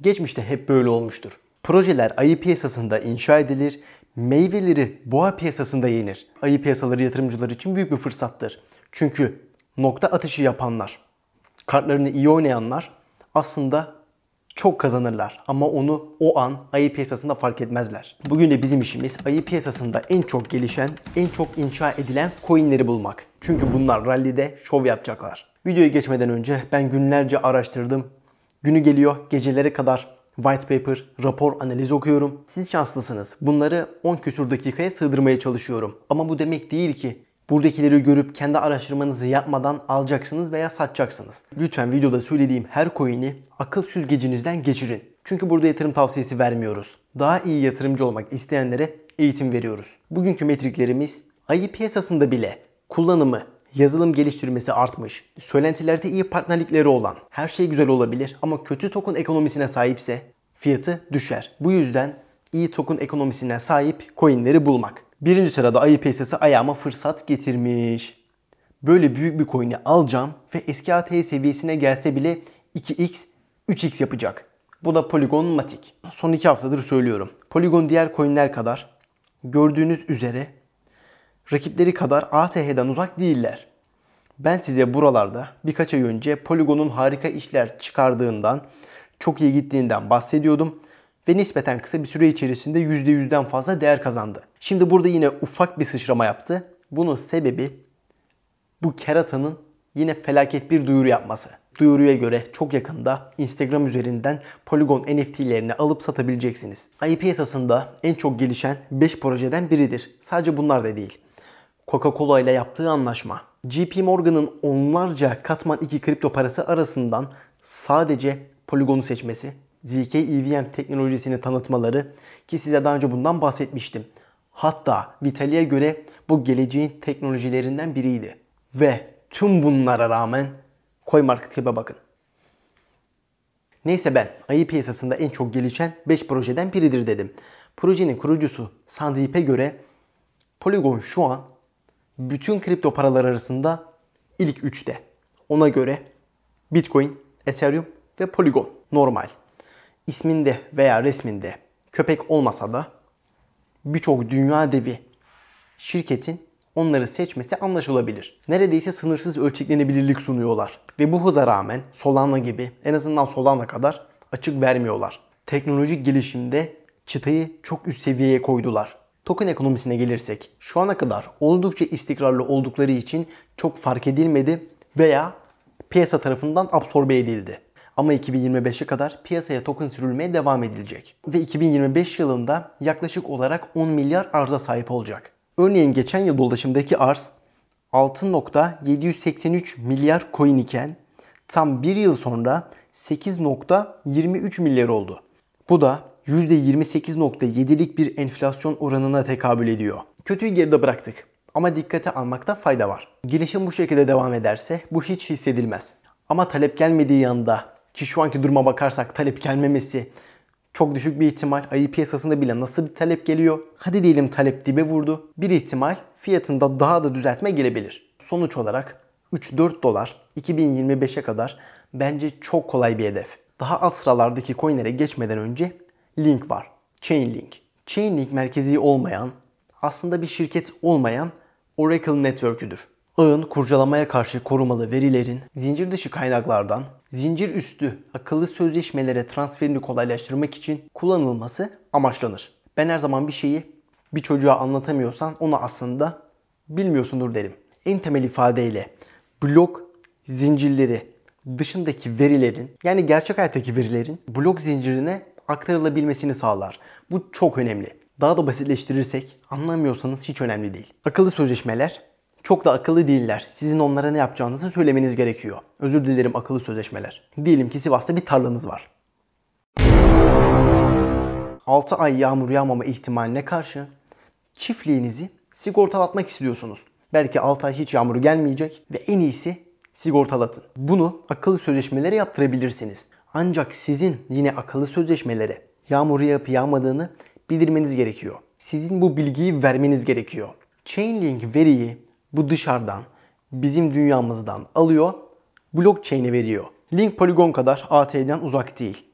Geçmişte hep böyle olmuştur. Projeler ayı piyasasında inşa edilir, meyveleri boğa piyasasında yenir. Ayı piyasaları yatırımcılar için büyük bir fırsattır. Çünkü nokta atışı yapanlar, kartlarını iyi oynayanlar aslında çok kazanırlar ama onu o an ayı piyasasında fark etmezler. Bugün de bizim işimiz ayı piyasasında en çok gelişen, en çok inşa edilen coinleri bulmak. Çünkü bunlar rallide şov yapacaklar. Videoya geçmeden önce ben günlerce araştırdım Günü geliyor gecelere kadar white paper, rapor, analiz okuyorum. Siz şanslısınız. Bunları 10 küsur dakikaya sığdırmaya çalışıyorum. Ama bu demek değil ki buradakileri görüp kendi araştırmanızı yapmadan alacaksınız veya satacaksınız. Lütfen videoda söylediğim her coin'i akıl süzgecinizden geçirin. Çünkü burada yatırım tavsiyesi vermiyoruz. Daha iyi yatırımcı olmak isteyenlere eğitim veriyoruz. Bugünkü metriklerimiz ayı piyasasında bile kullanımı yazılım geliştirmesi artmış, söylentilerde iyi partnerlikleri olan, her şey güzel olabilir ama kötü token ekonomisine sahipse fiyatı düşer. Bu yüzden iyi token ekonomisine sahip coinleri bulmak. Birinci sırada ayı piyasası ayağıma fırsat getirmiş. Böyle büyük bir coin'i alacağım ve eski ATH seviyesine gelse bile 2x, 3x yapacak. Bu da Polygon Matic. Son iki haftadır söylüyorum. Polygon diğer coinler kadar gördüğünüz üzere rakipleri kadar ATH'den uzak değiller. Ben size buralarda birkaç ay önce Polygon'un harika işler çıkardığından, çok iyi gittiğinden bahsediyordum ve nispeten kısa bir süre içerisinde %100'den fazla değer kazandı. Şimdi burada yine ufak bir sıçrama yaptı. Bunun sebebi bu keratanın yine felaket bir duyuru yapması. Duyuruya göre çok yakında Instagram üzerinden Polygon NFT'lerini alıp satabileceksiniz. IP piyasasında en çok gelişen 5 projeden biridir. Sadece bunlar da değil. Coca-Cola ile yaptığı anlaşma. JP Morgan'ın onlarca katman 2 kripto parası arasından sadece Polygon'u seçmesi, ZK EVM teknolojisini tanıtmaları ki size daha önce bundan bahsetmiştim. Hatta Vitalik'e göre bu geleceğin teknolojilerinden biriydi. Ve tüm bunlara rağmen CoinMarketCap'e bakın. Neyse ben ayı piyasasında en çok gelişen 5 projeden biridir dedim. Projenin kurucusu Sandip'e göre Polygon şu an bütün kripto paralar arasında ilk 3'te. Ona göre Bitcoin, Ethereum ve Polygon normal. İsminde veya resminde köpek olmasa da birçok dünya devi şirketin onları seçmesi anlaşılabilir. Neredeyse sınırsız ölçeklenebilirlik sunuyorlar. Ve bu hıza rağmen Solana gibi en azından Solana kadar açık vermiyorlar. Teknolojik gelişimde çıtayı çok üst seviyeye koydular. Token ekonomisine gelirsek şu ana kadar oldukça istikrarlı oldukları için çok fark edilmedi veya piyasa tarafından absorbe edildi. Ama 2025'e kadar piyasaya token sürülmeye devam edilecek. Ve 2025 yılında yaklaşık olarak 10 milyar arza sahip olacak. Örneğin geçen yıl dolaşımdaki arz 6.783 milyar coin iken tam bir yıl sonra 8.23 milyar oldu. Bu da %28.7'lik bir enflasyon oranına tekabül ediyor. Kötüyü geride bıraktık ama dikkate almakta fayda var. Gelişim bu şekilde devam ederse bu hiç hissedilmez. Ama talep gelmediği yanda ki şu anki duruma bakarsak talep gelmemesi çok düşük bir ihtimal. Ayı piyasasında bile nasıl bir talep geliyor? Hadi diyelim talep dibe vurdu. Bir ihtimal fiyatında daha da düzeltme gelebilir. Sonuç olarak 3-4 dolar 2025'e kadar bence çok kolay bir hedef. Daha alt sıralardaki coinlere geçmeden önce link var. Chainlink. Chainlink merkezi olmayan, aslında bir şirket olmayan Oracle Network'üdür. Ağın kurcalamaya karşı korumalı verilerin zincir dışı kaynaklardan zincir üstü akıllı sözleşmelere transferini kolaylaştırmak için kullanılması amaçlanır. Ben her zaman bir şeyi bir çocuğa anlatamıyorsan onu aslında bilmiyorsundur derim. En temel ifadeyle blok zincirleri dışındaki verilerin yani gerçek hayattaki verilerin blok zincirine aktarılabilmesini sağlar. Bu çok önemli. Daha da basitleştirirsek anlamıyorsanız hiç önemli değil. Akıllı sözleşmeler çok da akıllı değiller. Sizin onlara ne yapacağınızı söylemeniz gerekiyor. Özür dilerim akıllı sözleşmeler. Diyelim ki Sivas'ta bir tarlanız var. 6 ay yağmur yağmama ihtimaline karşı çiftliğinizi sigortalatmak istiyorsunuz. Belki 6 ay hiç yağmur gelmeyecek ve en iyisi sigortalatın. Bunu akıllı sözleşmelere yaptırabilirsiniz. Ancak sizin yine akıllı sözleşmelere yağmur yağıp yağmadığını bildirmeniz gerekiyor. Sizin bu bilgiyi vermeniz gerekiyor. Chainlink veriyi bu dışarıdan, bizim dünyamızdan alıyor, blockchain'e veriyor. Link Polygon kadar AT'den uzak değil.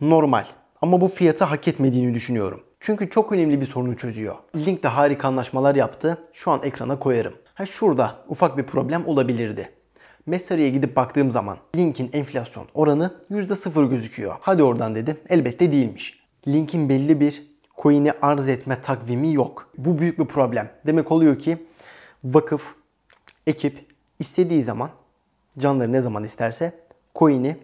Normal. Ama bu fiyatı hak etmediğini düşünüyorum. Çünkü çok önemli bir sorunu çözüyor. Link de harika anlaşmalar yaptı. Şu an ekrana koyarım. Ha şurada ufak bir problem olabilirdi. Messare'ye gidip baktığım zaman Link'in enflasyon oranı %0 gözüküyor. Hadi oradan dedim. Elbette değilmiş. Link'in belli bir coin'i arz etme takvimi yok. Bu büyük bir problem. Demek oluyor ki vakıf, ekip istediği zaman canları ne zaman isterse coin'i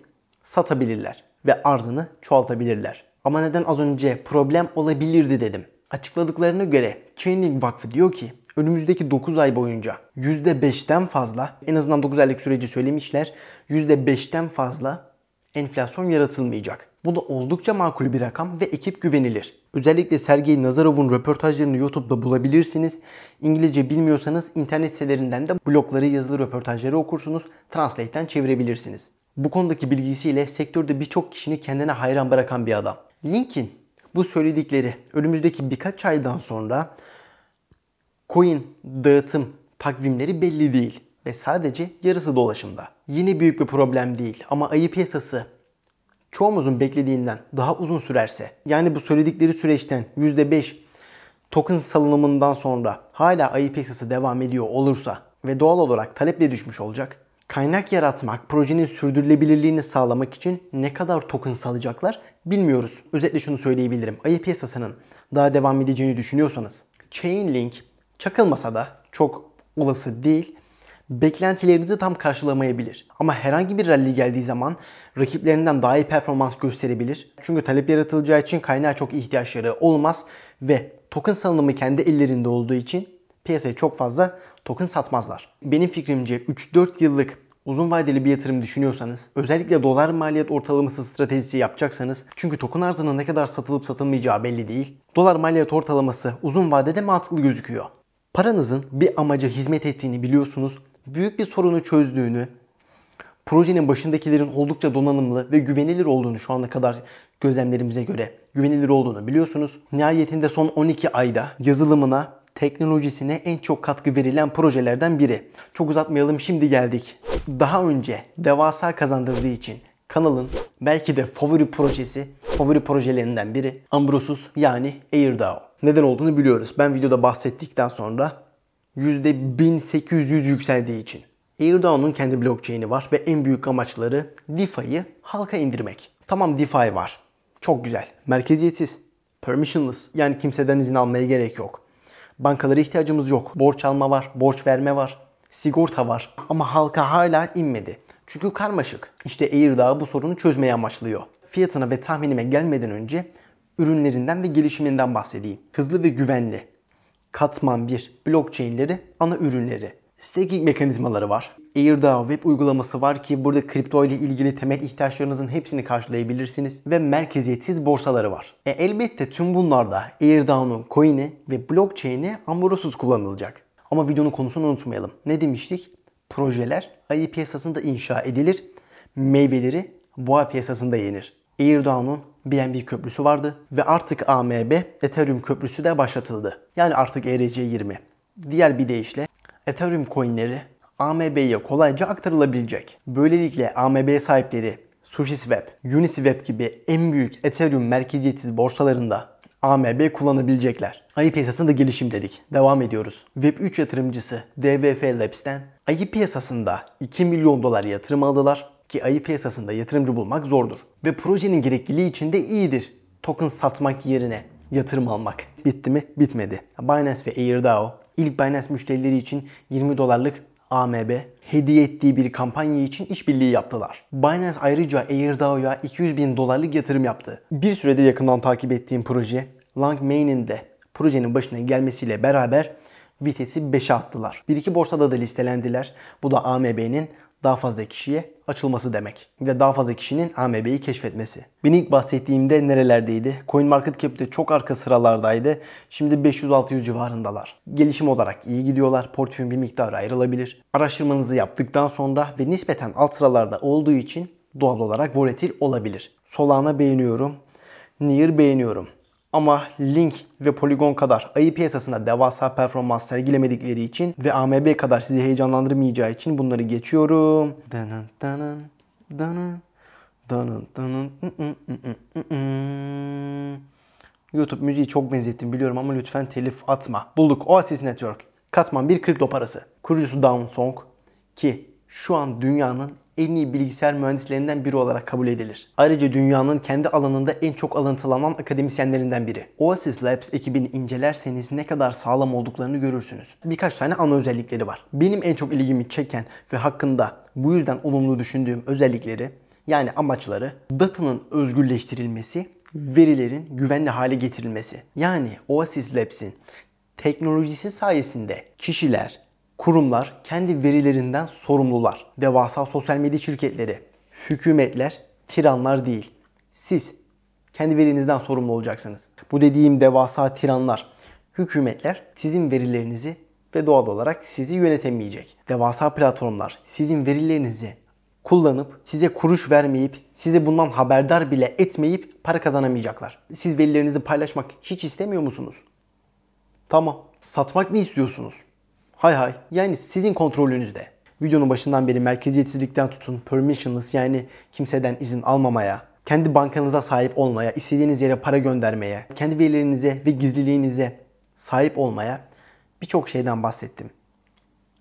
satabilirler ve arzını çoğaltabilirler. Ama neden az önce problem olabilirdi dedim. Açıkladıklarına göre Chainlink Vakfı diyor ki önümüzdeki 9 ay boyunca %5'ten fazla en azından 9 aylık süreci söylemişler %5'ten fazla enflasyon yaratılmayacak. Bu da oldukça makul bir rakam ve ekip güvenilir. Özellikle Sergey Nazarov'un röportajlarını YouTube'da bulabilirsiniz. İngilizce bilmiyorsanız internet sitelerinden de blogları, yazılı röportajları okursunuz. Translate'ten çevirebilirsiniz. Bu konudaki bilgisiyle sektörde birçok kişini kendine hayran bırakan bir adam. LinkedIn bu söyledikleri önümüzdeki birkaç aydan sonra coin dağıtım takvimleri belli değil ve sadece yarısı dolaşımda. Yine büyük bir problem değil ama ayı piyasası çoğumuzun beklediğinden daha uzun sürerse yani bu söyledikleri süreçten %5 token salınımından sonra hala ayı piyasası devam ediyor olursa ve doğal olarak taleple düşmüş olacak. Kaynak yaratmak, projenin sürdürülebilirliğini sağlamak için ne kadar token salacaklar bilmiyoruz. Özetle şunu söyleyebilirim. Ayı piyasasının daha devam edeceğini düşünüyorsanız Chainlink Çakılmasa da çok olası değil. Beklentilerinizi tam karşılamayabilir. Ama herhangi bir rally geldiği zaman rakiplerinden daha iyi performans gösterebilir. Çünkü talep yaratılacağı için kaynağa çok ihtiyaçları olmaz ve token salınımı kendi ellerinde olduğu için piyasaya çok fazla token satmazlar. Benim fikrimce 3-4 yıllık uzun vadeli bir yatırım düşünüyorsanız, özellikle dolar maliyet ortalaması stratejisi yapacaksanız, çünkü token arzının ne kadar satılıp satılmayacağı belli değil. Dolar maliyet ortalaması uzun vadede mantıklı gözüküyor. Paranızın bir amaca hizmet ettiğini biliyorsunuz. Büyük bir sorunu çözdüğünü, projenin başındakilerin oldukça donanımlı ve güvenilir olduğunu şu ana kadar gözlemlerimize göre güvenilir olduğunu biliyorsunuz. Nihayetinde son 12 ayda yazılımına, teknolojisine en çok katkı verilen projelerden biri. Çok uzatmayalım şimdi geldik. Daha önce devasa kazandırdığı için kanalın belki de favori projesi favori projelerinden biri Ambrosus yani AirDAO. Neden olduğunu biliyoruz. Ben videoda bahsettikten sonra %1800 yükseldiği için. AirDAO'nun kendi blockchain'i var ve en büyük amaçları DeFi'yi halka indirmek. Tamam DeFi var. Çok güzel. Merkeziyetsiz. Permissionless. Yani kimseden izin almaya gerek yok. Bankalara ihtiyacımız yok. Borç alma var, borç verme var, sigorta var. Ama halka hala inmedi. Çünkü karmaşık. İşte AirDAO bu sorunu çözmeye amaçlıyor fiyatına ve tahminime gelmeden önce ürünlerinden ve gelişiminden bahsedeyim. Hızlı ve güvenli. Katman 1 blockchain'leri ana ürünleri. Staking mekanizmaları var. AirDAO web uygulaması var ki burada kripto ile ilgili temel ihtiyaçlarınızın hepsini karşılayabilirsiniz ve merkeziyetsiz borsaları var. E elbette tüm bunlarda AirDAO'nun coin'i ve blockchain'i ambarosuz kullanılacak. Ama videonun konusunu unutmayalım. Ne demiştik? Projeler ayı piyasasında inşa edilir, meyveleri boğa piyasasında yenir. Airdown'un BNB köprüsü vardı ve artık AMB Ethereum köprüsü de başlatıldı. Yani artık ERC20. Diğer bir deyişle Ethereum coinleri AMB'ye kolayca aktarılabilecek. Böylelikle AMB sahipleri SushiSwap, Uniswap gibi en büyük Ethereum merkeziyetsiz borsalarında AMB kullanabilecekler. Ayı piyasasında gelişim dedik. Devam ediyoruz. Web3 yatırımcısı DVF Labs'ten ayı piyasasında 2 milyon dolar yatırım aldılar ki ayı piyasasında yatırımcı bulmak zordur. Ve projenin gerekliliği için de iyidir. Token satmak yerine yatırım almak. Bitti mi? Bitmedi. Binance ve AirDAO ilk Binance müşterileri için 20 dolarlık AMB hediye ettiği bir kampanya için işbirliği yaptılar. Binance ayrıca AirDAO'ya 200 bin dolarlık yatırım yaptı. Bir süredir yakından takip ettiğim proje Langmain'in de projenin başına gelmesiyle beraber vitesi 5'e attılar. Bir iki borsada da listelendiler. Bu da AMB'nin daha fazla kişiye açılması demek ve daha fazla kişinin AMB'yi keşfetmesi. Benim ilk bahsettiğimde nerelerdeydi? CoinMarketCap'te çok arka sıralardaydı. Şimdi 500-600 civarındalar. Gelişim olarak iyi gidiyorlar. Portföyün bir miktarı ayrılabilir. Araştırmanızı yaptıktan sonra ve nispeten alt sıralarda olduğu için doğal olarak volatil olabilir. Solana beğeniyorum. Near beğeniyorum. Ama Link ve Polygon kadar ayı piyasasında devasa performans sergilemedikleri için ve AMB kadar sizi heyecanlandırmayacağı için bunları geçiyorum. Danın danın danın danın danın YouTube müziği çok benzettim biliyorum ama lütfen telif atma. Bulduk Oasis Network. Katman bir kripto parası. Kurucusu Down Song ki şu an dünyanın en iyi bilgisayar mühendislerinden biri olarak kabul edilir. Ayrıca dünyanın kendi alanında en çok alıntılanan akademisyenlerinden biri. Oasis Labs ekibini incelerseniz ne kadar sağlam olduklarını görürsünüz. Birkaç tane ana özellikleri var. Benim en çok ilgimi çeken ve hakkında bu yüzden olumlu düşündüğüm özellikleri yani amaçları datanın özgürleştirilmesi, verilerin güvenli hale getirilmesi. Yani Oasis Labs'in teknolojisi sayesinde kişiler kurumlar kendi verilerinden sorumlular. Devasa sosyal medya şirketleri, hükümetler, tiranlar değil. Siz kendi verinizden sorumlu olacaksınız. Bu dediğim devasa tiranlar, hükümetler sizin verilerinizi ve doğal olarak sizi yönetemeyecek. Devasa platformlar sizin verilerinizi kullanıp size kuruş vermeyip size bundan haberdar bile etmeyip para kazanamayacaklar. Siz verilerinizi paylaşmak hiç istemiyor musunuz? Tamam. Satmak mı istiyorsunuz? Hay hay yani sizin kontrolünüzde. Videonun başından beri merkeziyetsizlikten tutun permissionless yani kimseden izin almamaya, kendi bankanıza sahip olmaya, istediğiniz yere para göndermeye, kendi verilerinize ve gizliliğinize sahip olmaya birçok şeyden bahsettim.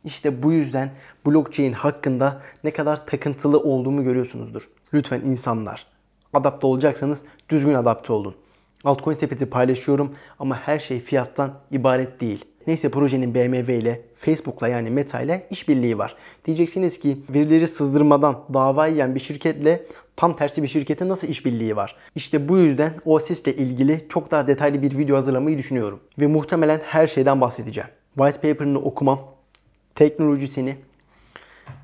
İşte bu yüzden blockchain hakkında ne kadar takıntılı olduğumu görüyorsunuzdur. Lütfen insanlar adapte olacaksanız düzgün adapte olun. Altcoin sepeti paylaşıyorum ama her şey fiyattan ibaret değil. Neyse projenin BMW ile Facebook'la yani Meta ile işbirliği var. Diyeceksiniz ki verileri sızdırmadan dava yiyen bir şirketle tam tersi bir şirkete nasıl işbirliği var? İşte bu yüzden OSIS ile ilgili çok daha detaylı bir video hazırlamayı düşünüyorum. Ve muhtemelen her şeyden bahsedeceğim. White Paper'ını okumam, teknolojisini,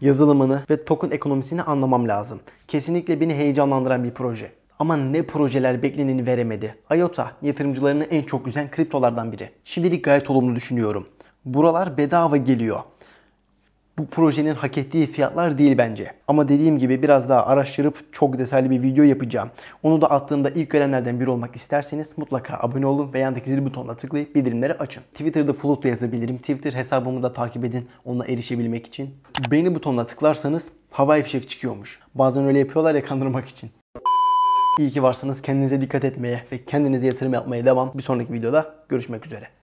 yazılımını ve token ekonomisini anlamam lazım. Kesinlikle beni heyecanlandıran bir proje. Ama ne projeler bekleneni veremedi. IOTA yatırımcılarını en çok üzen kriptolardan biri. Şimdilik gayet olumlu düşünüyorum. Buralar bedava geliyor. Bu projenin hak ettiği fiyatlar değil bence. Ama dediğim gibi biraz daha araştırıp çok detaylı bir video yapacağım. Onu da attığımda ilk görenlerden biri olmak isterseniz mutlaka abone olun ve yandaki zil butonuna tıklayıp bildirimleri açın. Twitter'da Flood yazabilirim. Twitter hesabımı da takip edin onunla erişebilmek için. Beğeni butonuna tıklarsanız havai fişek çıkıyormuş. Bazen öyle yapıyorlar ya kandırmak için. İyi ki varsınız. Kendinize dikkat etmeye ve kendinize yatırım yapmaya devam. Bir sonraki videoda görüşmek üzere.